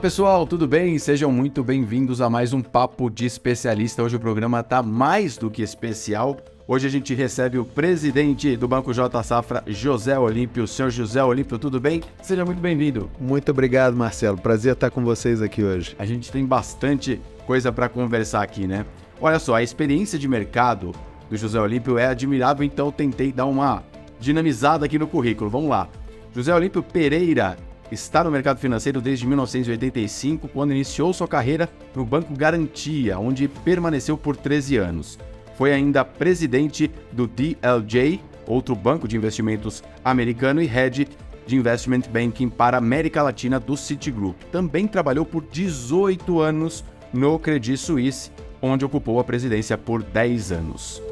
pessoal, tudo bem? Sejam muito bem-vindos a mais um Papo de Especialista. Hoje o programa está mais do que especial. Hoje a gente recebe o presidente do Banco J Safra, José Olímpio. Senhor José Olímpio, tudo bem? Seja muito bem-vindo. Muito obrigado, Marcelo. Prazer estar com vocês aqui hoje. A gente tem bastante coisa para conversar aqui, né? Olha só, a experiência de mercado do José Olímpio é admirável, então tentei dar uma dinamizada aqui no currículo. Vamos lá. José Olímpio Pereira está no mercado financeiro desde 1985, quando iniciou sua carreira no Banco Garantia, onde permaneceu por 13 anos. Foi ainda presidente do DLJ, outro banco de investimentos americano, e head de investment banking para a América Latina do Citigroup. Também trabalhou por 18 anos no Credit Suisse, onde ocupou a presidência por 10 anos.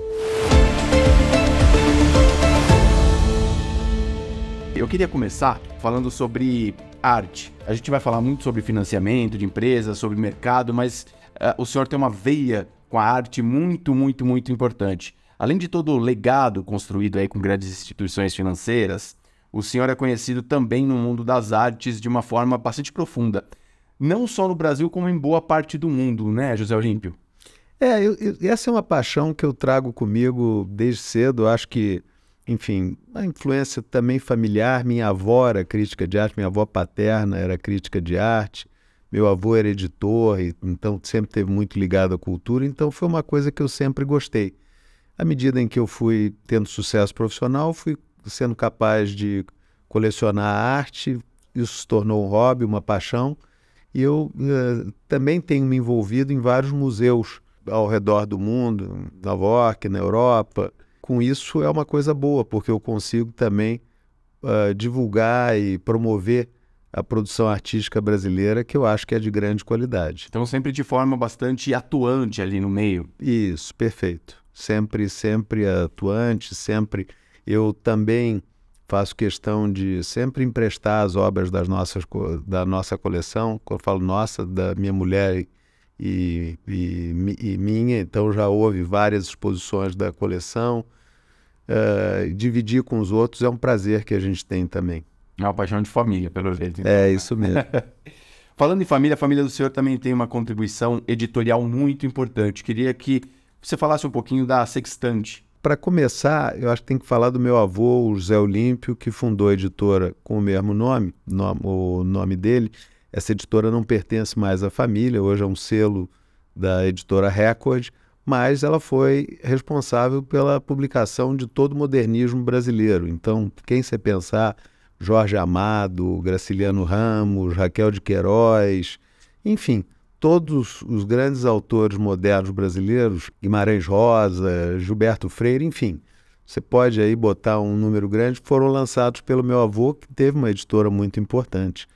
Eu queria começar falando sobre arte. A gente vai falar muito sobre financiamento de empresas, sobre mercado, mas uh, o senhor tem uma veia com a arte muito, muito, muito importante. Além de todo o legado construído aí com grandes instituições financeiras, o senhor é conhecido também no mundo das artes de uma forma bastante profunda. Não só no Brasil, como em boa parte do mundo, né, José Olímpio? É, eu, eu, essa é uma paixão que eu trago comigo desde cedo. acho que enfim, a influência também familiar. Minha avó era crítica de arte, minha avó paterna era crítica de arte, meu avô era editor, então sempre teve muito ligado à cultura, então foi uma coisa que eu sempre gostei. À medida em que eu fui tendo sucesso profissional, fui sendo capaz de colecionar arte, isso se tornou um hobby, uma paixão, e eu uh, também tenho me envolvido em vários museus ao redor do mundo, em Nova York, na Europa, com isso é uma coisa boa, porque eu consigo também uh, divulgar e promover a produção artística brasileira, que eu acho que é de grande qualidade. Então, sempre de forma bastante atuante ali no meio. Isso, perfeito. Sempre, sempre atuante, sempre. Eu também faço questão de sempre emprestar as obras das nossas, da nossa coleção. Quando eu falo nossa, da minha mulher e, e, e minha, então já houve várias exposições da coleção. Eh, dividir com os outros é um prazer que a gente tem também. É uma paixão de família, pelo jeito. Então. É, isso mesmo. Falando em família, a família do senhor também tem uma contribuição editorial muito importante. Queria que você falasse um pouquinho da Sextante. Para começar, eu acho que tem que falar do meu avô, o José Olímpio, que fundou a editora com o mesmo nome, nome o nome dele. Essa editora não pertence mais à família, hoje é um selo da editora Record, mas ela foi responsável pela publicação de todo o modernismo brasileiro. Então, quem você pensar, Jorge Amado, Graciliano Ramos, Raquel de Queiroz, enfim, todos os grandes autores modernos brasileiros, Guimarães Rosa, Gilberto Freire, enfim, você pode aí botar um número grande, foram lançados pelo meu avô, que teve uma editora muito importante.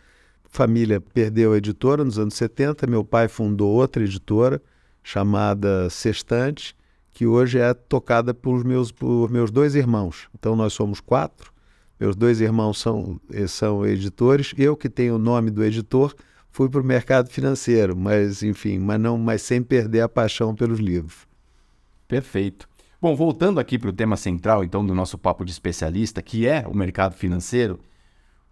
Família perdeu a editora nos anos 70, meu pai fundou outra editora, chamada Sextante, que hoje é tocada por meus, por meus dois irmãos. Então nós somos quatro. Meus dois irmãos são, eh, são editores. Eu que tenho o nome do editor fui para o mercado financeiro, mas enfim, mas não, mas sem perder a paixão pelos livros. Perfeito. Bom, voltando aqui para o tema central, então, do nosso papo de especialista, que é o mercado financeiro,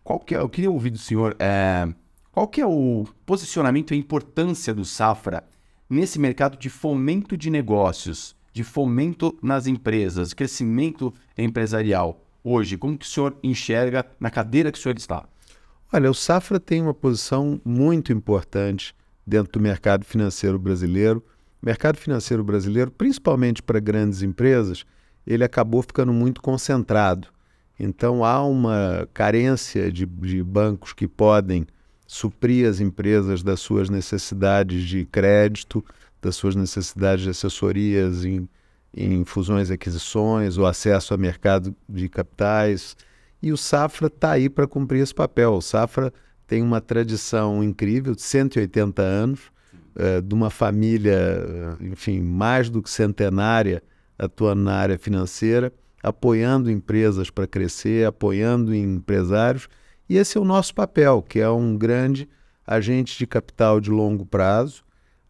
qual que é, eu queria ouvir do senhor, é, qual que é o posicionamento e a importância do Safra nesse mercado de fomento de negócios, de fomento nas empresas, crescimento empresarial hoje? Como que o senhor enxerga na cadeira que o senhor está? Olha, o Safra tem uma posição muito importante dentro do mercado financeiro brasileiro. O mercado financeiro brasileiro, principalmente para grandes empresas, ele acabou ficando muito concentrado. Então há uma carência de, de bancos que podem suprir as empresas das suas necessidades de crédito, das suas necessidades de assessorias em, em fusões e aquisições, o acesso a mercado de capitais. E o Safra está aí para cumprir esse papel. O Safra tem uma tradição incrível, de 180 anos, eh, de uma família, eh, enfim, mais do que centenária, atuando na área financeira, apoiando empresas para crescer, apoiando empresários e esse é o nosso papel, que é um grande agente de capital de longo prazo,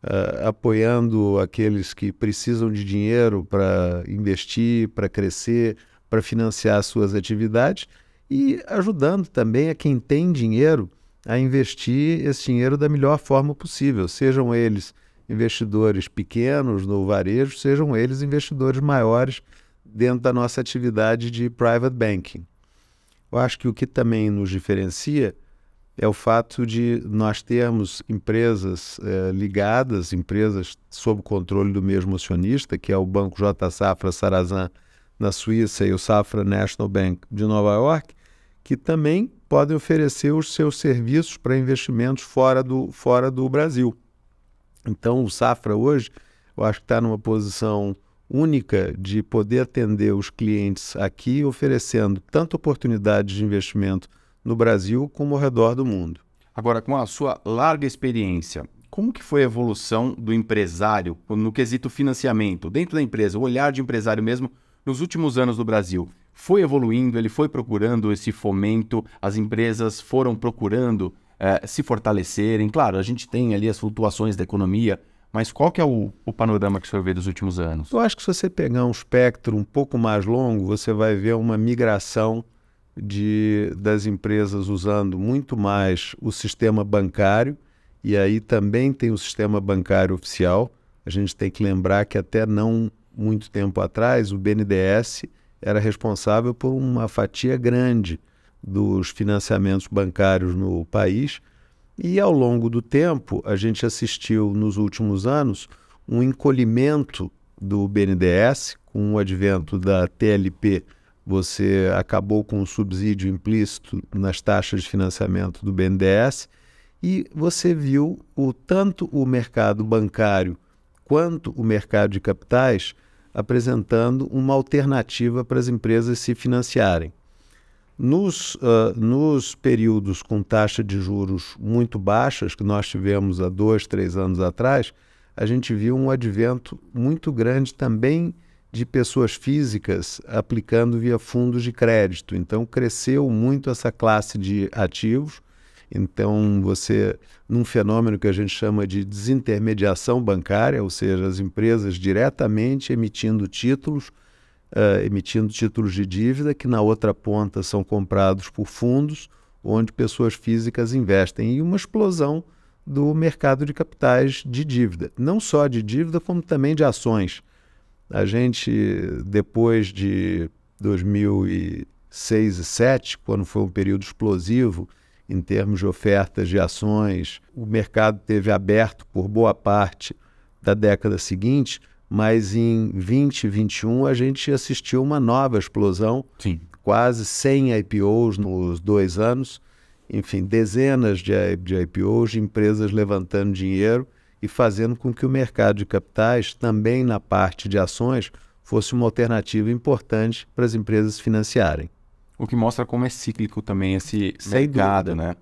uh, apoiando aqueles que precisam de dinheiro para investir, para crescer, para financiar suas atividades e ajudando também a quem tem dinheiro a investir esse dinheiro da melhor forma possível, sejam eles investidores pequenos no varejo, sejam eles investidores maiores dentro da nossa atividade de private banking. Eu acho que o que também nos diferencia é o fato de nós termos empresas eh, ligadas, empresas sob controle do mesmo acionista, que é o Banco J. Safra Sarazan na Suíça e o Safra National Bank de Nova York, que também podem oferecer os seus serviços para investimentos fora do, fora do Brasil. Então, o Safra hoje, eu acho que está numa posição única de poder atender os clientes aqui, oferecendo tanto oportunidades de investimento no Brasil como ao redor do mundo. Agora, com a sua larga experiência, como que foi a evolução do empresário no quesito financiamento dentro da empresa, o olhar de empresário mesmo nos últimos anos do Brasil? Foi evoluindo, ele foi procurando esse fomento, as empresas foram procurando eh, se fortalecerem. Claro, a gente tem ali as flutuações da economia, mas qual que é o, o, panorama que o senhor vê dos últimos anos? Eu acho que se você pegar um espectro um pouco mais longo, você vai ver uma migração de, das empresas usando muito mais o sistema bancário, e aí também tem o sistema bancário oficial. A gente tem que lembrar que até não muito tempo atrás, o BNDES era responsável por uma fatia grande dos financiamentos bancários no país e ao longo do tempo, a gente assistiu nos últimos anos um encolhimento do BNDES com o advento da TLP. Você acabou com o subsídio implícito nas taxas de financiamento do BNDES e você viu o tanto o mercado bancário quanto o mercado de capitais apresentando uma alternativa para as empresas se financiarem. Nos, uh, nos períodos com taxa de juros muito baixas, que nós tivemos há dois, três anos atrás, a gente viu um advento muito grande também de pessoas físicas aplicando via fundos de crédito. Então, cresceu muito essa classe de ativos. Então, você, num fenômeno que a gente chama de desintermediação bancária, ou seja, as empresas diretamente emitindo títulos uh, emitindo títulos de dívida, que na outra ponta são comprados por fundos, onde pessoas físicas investem, e uma explosão do mercado de capitais de dívida. Não só de dívida, como também de ações. A gente, depois de 2006 e 2007, quando foi um período explosivo em termos de ofertas de ações, o mercado teve aberto por boa parte da década seguinte, mas em 2021 a gente assistiu uma nova explosão, Sim. quase 100 IPOs nos dois anos, enfim, dezenas de, de IPOs, de empresas levantando dinheiro e fazendo com que o mercado de capitais, também na parte de ações, fosse uma alternativa importante para as empresas financiarem. O que mostra como é cíclico também esse Sem mercado, dúvida. né?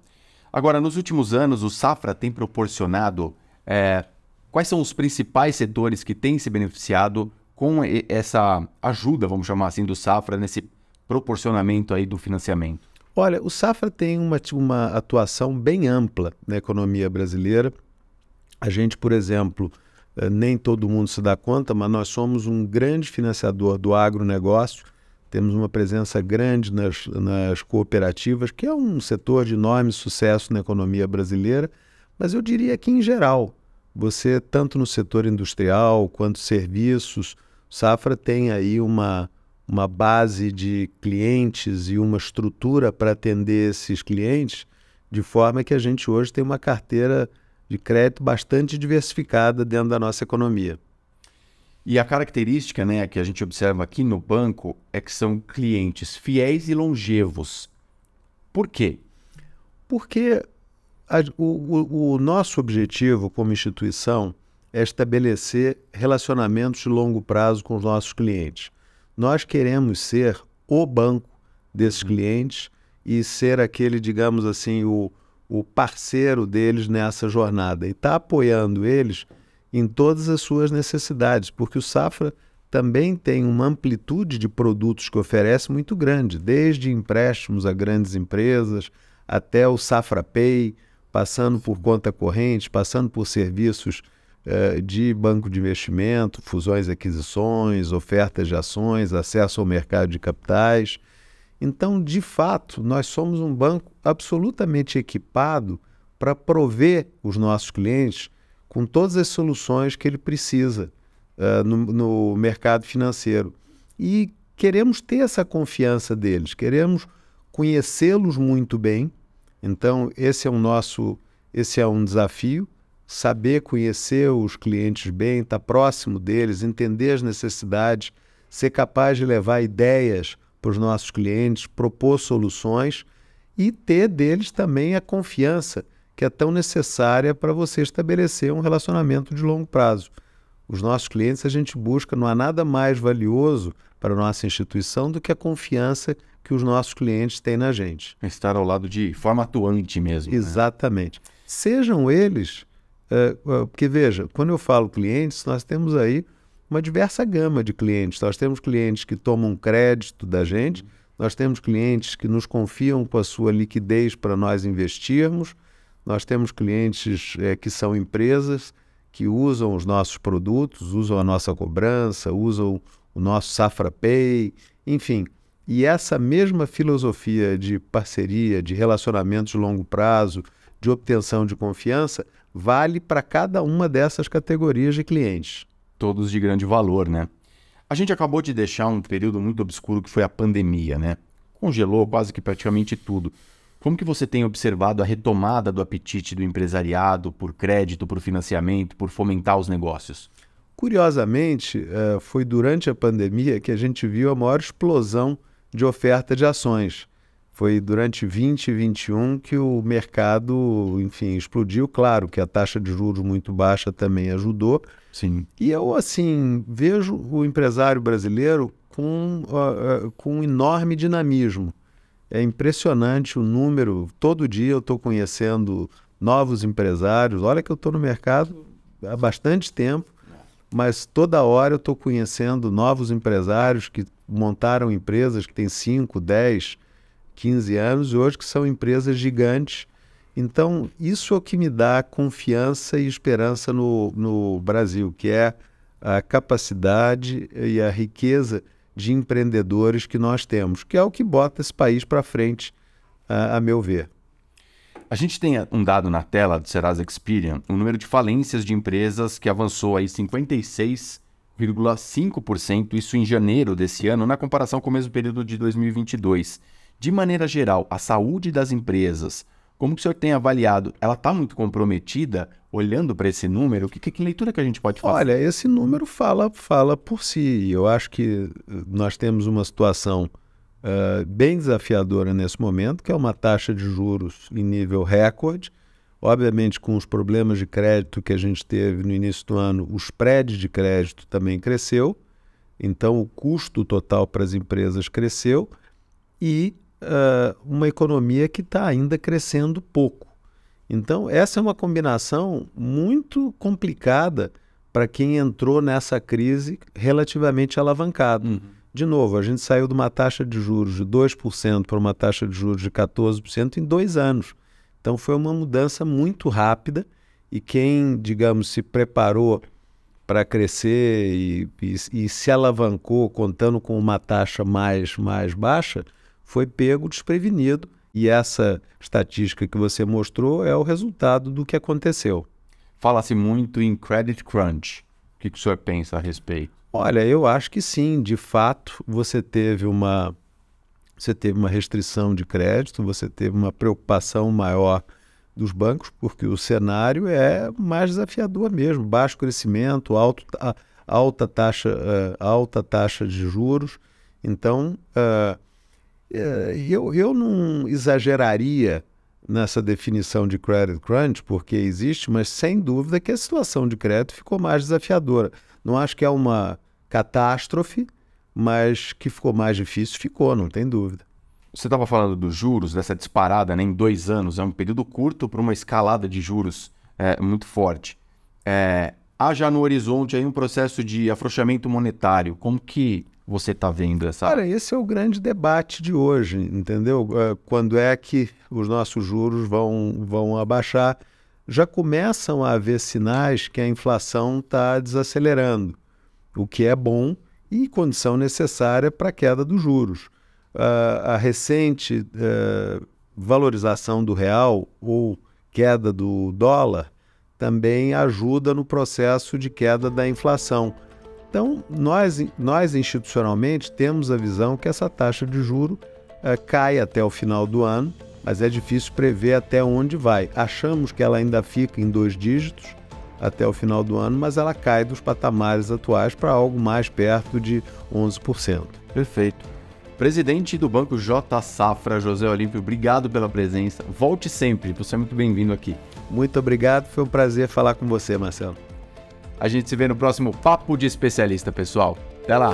Agora, nos últimos anos, o Safra tem proporcionado é, Quais são os principais setores que têm se beneficiado com essa ajuda, vamos chamar assim, do Safra nesse proporcionamento aí do financiamento? Olha, o Safra tem uma, tipo, uma atuação bem ampla na economia brasileira. A gente, por exemplo, eh, nem todo mundo se dá conta, mas nós somos um grande financiador do agronegócio, temos uma presença grande nas, nas cooperativas, que é um setor de enorme sucesso na economia brasileira, mas eu diria que em geral você, tanto no setor industrial quanto serviços, Safra tem aí uma, uma base de clientes e uma estrutura para atender esses clientes, de forma que a gente hoje tem uma carteira de crédito bastante diversificada dentro da nossa economia. E a característica né, que a gente observa aqui no banco é que são clientes fiéis e longevos. Por quê? Porque o, o nosso objetivo como instituição é estabelecer relacionamentos de longo prazo com os nossos clientes. Nós queremos ser o banco desses uhum. clientes e ser aquele, digamos assim, o, o parceiro deles nessa jornada e estar tá apoiando eles em todas as suas necessidades, porque o Safra também tem uma amplitude de produtos que oferece muito grande, desde empréstimos a grandes empresas até o Safra Pay, passando por conta corrente, passando por serviços eh, de banco de investimento, fusões e aquisições, ofertas de ações, acesso ao mercado de capitais. Então, de fato, nós somos um banco absolutamente equipado para prover os nossos clientes com todas as soluções que ele precisa uh, no, no mercado financeiro. E queremos ter essa confiança deles, queremos conhecê-los muito bem então, esse é o nosso, esse é um desafio, saber conhecer os clientes bem, estar tá próximo deles, entender as necessidades, ser capaz de levar ideias para os nossos clientes, propor soluções e ter deles também a confiança que é tão necessária para você estabelecer um relacionamento de longo prazo. Os nossos clientes a gente busca, não há nada mais valioso para a nossa instituição do que a confiança que os nossos clientes têm na gente. Estar ao lado de forma atuante mesmo. Né? Exatamente. Né? Sejam eles, uh, porque veja, quando eu falo clientes, nós temos aí uma diversa gama de clientes. Nós temos clientes que tomam crédito da gente, nós temos clientes que nos confiam com a sua liquidez para nós investirmos, nós temos clientes é, que são empresas que usam os nossos produtos, usam a nossa cobrança, usam o nosso Safra Pay, enfim, e essa mesma filosofia de parceria, de relacionamentos de longo prazo, de obtenção de confiança, vale para cada uma dessas categorias de clientes. Todos de grande valor, né? A gente acabou de deixar um período muito obscuro que foi a pandemia, né? Congelou quase que praticamente tudo. Como que você tem observado a retomada do apetite do empresariado por crédito, por financiamento, por fomentar os negócios? Curiosamente, eh, foi durante a pandemia que a gente viu a maior explosão de oferta de ações. Foi durante 2021 e que o mercado, enfim, explodiu. Claro que a taxa de juros muito baixa também ajudou. Sim. E eu, assim, vejo o empresário brasileiro com, uh, uh, com um enorme dinamismo. É impressionante o número. Todo dia eu estou conhecendo novos empresários. Olha que eu estou no mercado há bastante tempo, mas toda hora eu estou conhecendo novos empresários que montaram empresas que têm 5, 10, 15 anos, e hoje que são empresas gigantes. Então, isso é o que me dá confiança e esperança no, no Brasil, que é a capacidade e a riqueza de empreendedores que nós temos, que é o que bota esse país para frente, a, a meu ver. A gente tem eh, um dado na tela do Serasa Experian, o número de falências de empresas que avançou aí 56 0,5%, isso em janeiro desse ano, na comparação com o mesmo período de 2022. De maneira geral, a saúde das empresas, como que o senhor tem avaliado? Ela está muito comprometida olhando para esse número? Que, que, que, leitura que a gente pode fazer? Olha, esse número fala, fala por si. Eu acho que eh, nós temos uma situação uh, bem desafiadora nesse momento, que é uma taxa de juros em nível recorde, Obviamente, com os problemas de crédito que a gente teve no início do ano, os prédios de crédito também cresceu, então o custo total para as empresas cresceu e uh, uma economia que está ainda crescendo pouco. Então, essa é uma combinação muito complicada para quem entrou nessa crise relativamente alavancado. Uhum. De novo, a gente saiu de uma taxa de juros de 2% para uma taxa de juros de 14% em dois anos. Então foi uma mudança muito rápida e quem, digamos, se preparou para crescer e, e, e, se alavancou contando com uma taxa mais, mais baixa, foi pego desprevenido. E essa estatística que você mostrou é o resultado do que aconteceu. Fala-se muito em credit crunch. O que, que o senhor pensa a respeito? Olha, eu acho que sim. De fato, você teve uma você teve uma restrição de crédito, você teve uma preocupação maior dos bancos, porque o cenário é mais desafiador mesmo, baixo crescimento, alto, alta, taxa, eh, alta taxa de juros. Então, eh, eh, eu, eu não exageraria nessa definição de credit crunch, porque existe, mas sem dúvida que a situação de crédito ficou mais desafiadora. Não acho que é uma catástrofe, mas que ficou mais difícil, ficou, não tem dúvida. Você estava falando dos juros, dessa disparada né, em dois anos, é um período curto para uma escalada de juros é, muito forte. É, há já no horizonte aí um processo de afrouxamento monetário. Como que você está vendo essa? Cara, esse é o grande debate de hoje, entendeu? É, quando é que os nossos juros vão, vão abaixar? Já começam a haver sinais que a inflação está desacelerando, o que é bom e condição necessária para a queda dos juros. Uh, a recente uh, valorização do real ou queda do dólar também ajuda no processo de queda da inflação. Então, nós, nós institucionalmente temos a visão que essa taxa de juro uh, cai até o final do ano, mas é difícil prever até onde vai. Achamos que ela ainda fica em dois dígitos, até o final do ano, mas ela cai dos patamares atuais para algo mais perto de 11%. Perfeito. Presidente do Banco J Safra, José Olímpio, obrigado pela presença. Volte sempre, você é muito bem-vindo aqui. Muito obrigado, foi um prazer falar com você, Marcelo. A gente se vê no próximo Papo de Especialista, pessoal. Até lá!